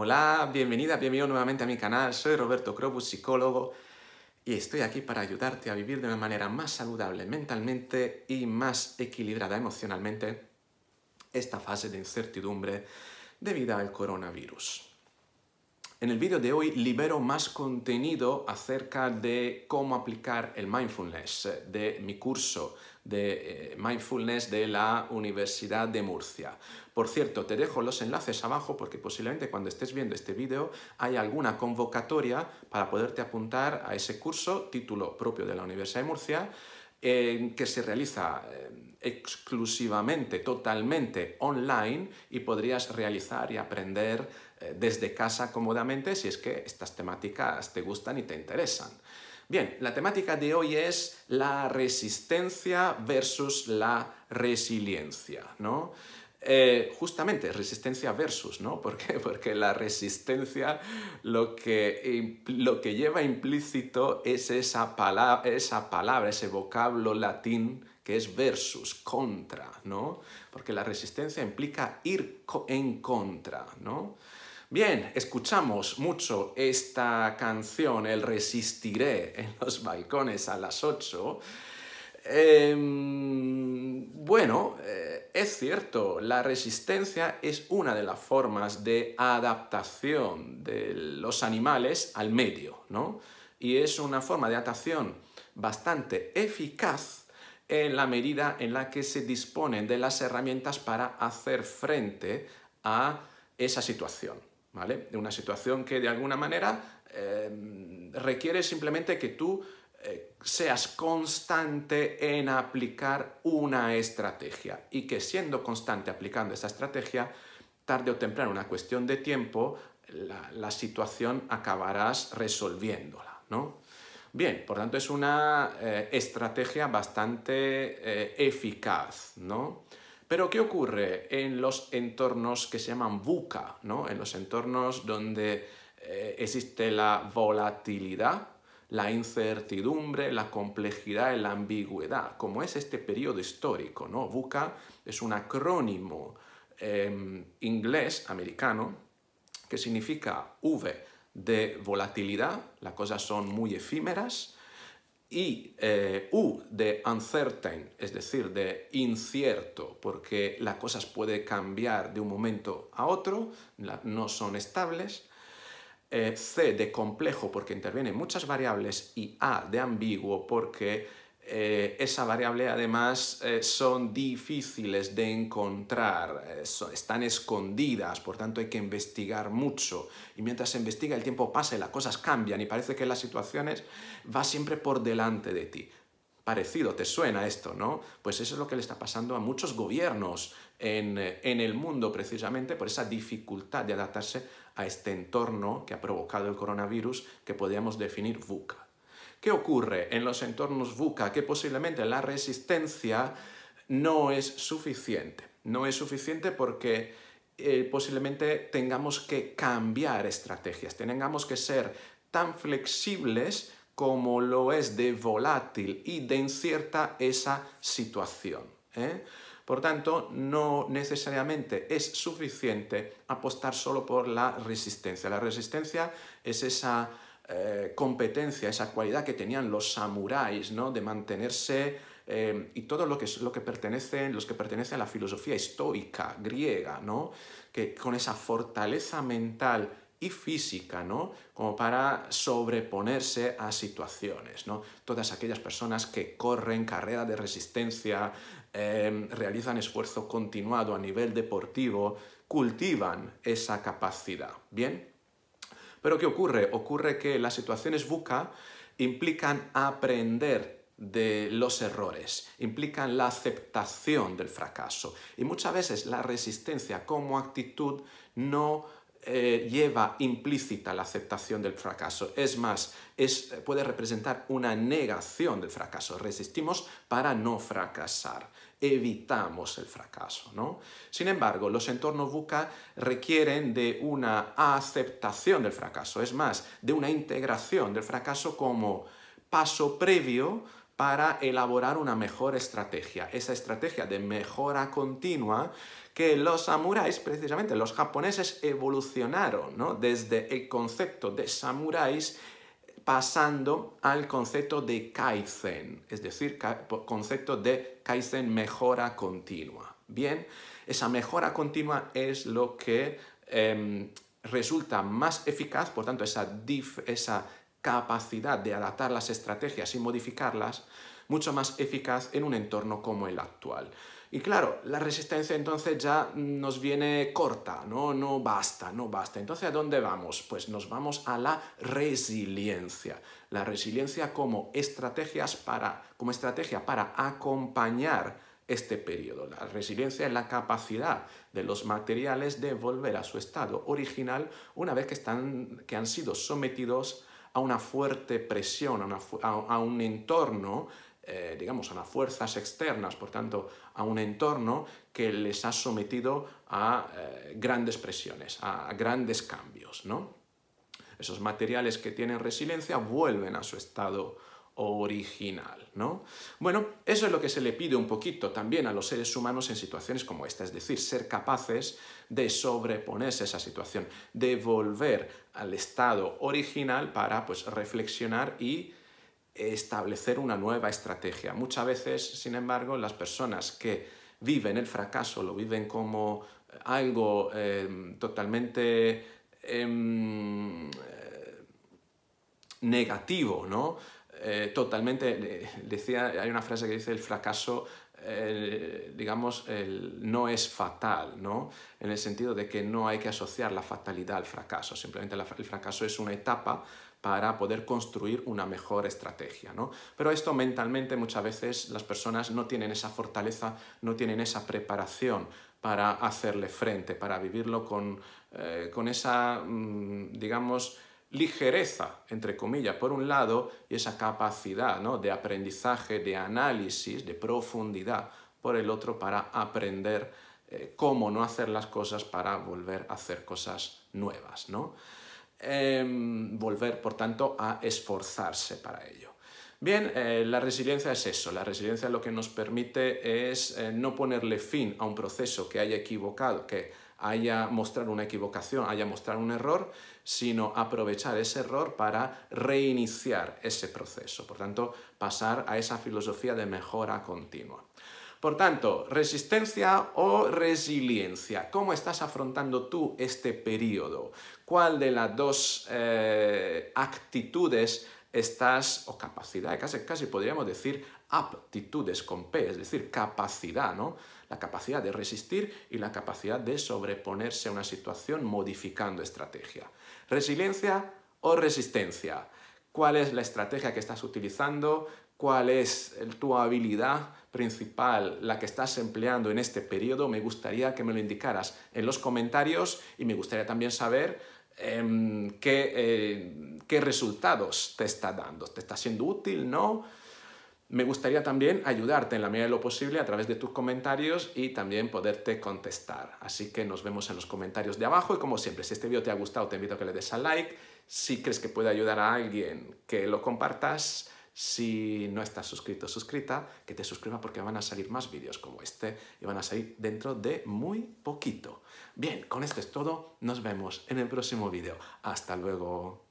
Hola, bienvenida, bienvenido nuevamente a mi canal. Soy Roberto Crobus, psicólogo, y estoy aquí para ayudarte a vivir de una manera más saludable mentalmente y más equilibrada emocionalmente esta fase de incertidumbre debido al coronavirus. En el vídeo de hoy libero más contenido acerca de cómo aplicar el mindfulness de mi curso de eh, mindfulness de la Universidad de Murcia. Por cierto, te dejo los enlaces abajo porque posiblemente cuando estés viendo este vídeo hay alguna convocatoria para poderte apuntar a ese curso, título propio de la Universidad de Murcia, que se realiza eh, exclusivamente, totalmente online y podrías realizar y aprender eh, desde casa cómodamente si es que estas temáticas te gustan y te interesan. Bien, la temática de hoy es la resistencia versus la resiliencia, ¿no? Eh, justamente resistencia versus, ¿no? ¿Por Porque la resistencia lo que, lo que lleva implícito es esa, esa palabra, ese vocablo latín que es versus, contra, ¿no? Porque la resistencia implica ir en contra, ¿no? Bien, escuchamos mucho esta canción, el Resistiré, en los balcones a las 8. Em, bueno, eh, es cierto, la resistencia es una de las formas de adaptación de los animales al medio, ¿no? Y es una forma de adaptación bastante eficaz en la medida en la que se disponen de las herramientas para hacer frente a esa situación. ¿vale? Una situación que de alguna manera eh, requiere simplemente que tú eh, seas constante en aplicar una estrategia y que siendo constante aplicando esa estrategia, tarde o temprano, una cuestión de tiempo, la, situación acabarás resolviéndola, ¿no? Bien, por tanto es una eh, estrategia bastante eficaz, ¿no? Pero ¿qué ocurre en los entornos que se llaman VUCA, en los entornos donde eh, existe la volatilidad, la incertidumbre, la complejidad y la ambigüedad, como es este periodo histórico? ¿no? VUCA es un acrónimo em, inglés, americano, que significa V de volatilidad, las cosas son muy efímeras, y eh, U de uncertain, es decir, de incierto, porque las cosas pueden cambiar de un momento a otro, no son estables. Eh, c de complejo porque intervienen muchas variables y A de ambiguo porque eh, esa variable además eh, son difíciles de encontrar, eh, están escondidas, por tanto hay que investigar mucho. Y mientras se investiga el tiempo pasa y las cosas cambian y parece que las situaciones va siempre por delante de ti. Parecido, te suena esto, ¿no? Pues eso es lo que le está pasando a muchos gobiernos en, en el mundo precisamente por esa dificultad de adaptarse a este entorno que ha provocado el coronavirus que podríamos definir VUCA. ¿Qué ocurre en los entornos VUCA? Que posiblemente la resistencia no es suficiente. No es suficiente porque eh, posiblemente tengamos que cambiar estrategias, tengamos que ser tan flexibles como lo es de volátil y de incierta esa situación. ¿eh? Por tanto, no necesariamente es suficiente apostar solo por la resistencia. La resistencia es esa eh, competencia, esa cualidad que tenían los samuráis, ¿no? De mantenerse eh, y todo lo que, lo que pertenece, los que pertenecen a la filosofía estoica griega, ¿no? Que con esa fortaleza mental y física, ¿no? Como para sobreponerse a situaciones, ¿no? Todas aquellas personas que corren carrera de resistencia, eh, realizan esfuerzo continuado a nivel deportivo, cultivan esa capacidad, ¿bien? Pero ¿qué ocurre? Ocurre que las situaciones buca implican aprender de los errores, implican la aceptación del fracaso. Y muchas veces la resistencia como actitud no eh, lleva implícita la aceptación del fracaso. Es más, es, puede representar una negación del fracaso. Resistimos para no fracasar evitamos el fracaso. ¿no? Sin embargo, los entornos VUCA requieren de una aceptación del fracaso, es más, de una integración del fracaso como paso previo para elaborar una mejor estrategia, esa estrategia de mejora continua que los samuráis, precisamente los japoneses, evolucionaron desde el concepto de samuráis pasando al concepto de Kaizen, es decir, concepto de Kaizen mejora continua. Bien, esa mejora continua es lo que em, resulta más eficaz, por tanto, esa, esa capacidad de adaptar las estrategias y modificarlas, mucho más eficaz en un entorno como el actual. Y claro, la resistencia entonces ya nos viene corta, ¿no? No basta, no basta. Entonces, ¿a dónde vamos? Pues nos vamos a la resiliencia. La resiliencia como, estrategias para, como estrategia para acompañar este periodo. La resiliencia es la capacidad de los materiales de volver a su estado original una vez que, están, que han sido sometidos a una fuerte presión, a un entorno eh, digamos, a las fuerzas externas, por tanto, a un entorno que les ha sometido a eh, grandes presiones, a, grandes cambios, ¿no? Esos materiales que tienen resiliencia vuelven a su estado original, ¿no? Bueno, eso es lo que se le pide un poquito también a los seres humanos en situaciones como esta, es decir, ser capaces de sobreponerse a esa situación, de volver al estado original para pues reflexionar y establecer una nueva estrategia. Muchas veces, sin embargo, las personas que viven el fracaso lo viven como algo em, totalmente em, eh, negativo, ¿no? Eh, totalmente, decía, hay una frase que dice el fracaso, eh, digamos, el, no es fatal, ¿no? En el sentido de que no hay que asociar la fatalidad al fracaso, simplemente el fracaso es una etapa para poder construir una mejor estrategia. ¿no? Pero esto mentalmente muchas veces las personas no tienen esa fortaleza, no tienen esa preparación para hacerle frente, para vivirlo con, eh, esa, mm, digamos, ligereza, entre comillas, por un lado, y esa capacidad ¿no? de aprendizaje, de análisis, de profundidad, por el otro, para aprender eh, cómo no hacer las cosas para volver a hacer cosas nuevas. ¿no? Em, volver, por tanto, a esforzarse para ello. Bien, eh, la resiliencia es eso, la resiliencia lo que nos permite es eh, no ponerle fin a un proceso que haya equivocado, que haya mostrado una equivocación, haya mostrado un error, sino aprovechar ese error para reiniciar ese proceso, por tanto, pasar a esa filosofía de mejora continua. Por tanto, resistencia o resiliencia. ¿Cómo estás afrontando tú este periodo? ¿Cuál de las dos eh, actitudes estás, o capacidad, casi, casi podríamos decir aptitudes con P, es decir, capacidad, ¿no? La capacidad de resistir y la capacidad de sobreponerse a una situación modificando estrategia. Resiliencia o resistencia. ¿Cuál es la estrategia que estás utilizando? ¿Cuál es tu habilidad principal, la que estás empleando en este periodo, me gustaría que me lo indicaras en los comentarios y me gustaría también saber em, qué, eh, qué resultados te está dando. ¿Te está siendo útil? ¿No? Me gustaría también ayudarte en la medida de lo posible a través de tus comentarios y también poderte contestar. Así que nos vemos en los comentarios de abajo y como siempre, si este video te ha gustado te invito a que le des a like. Si crees que puede ayudar a alguien, que lo compartas si no estás suscrito suscrita, que te suscriba porque van a salir más vídeos como este y van a salir dentro de muy poquito. Bien, con esto es todo. Nos vemos en el próximo vídeo. Hasta luego.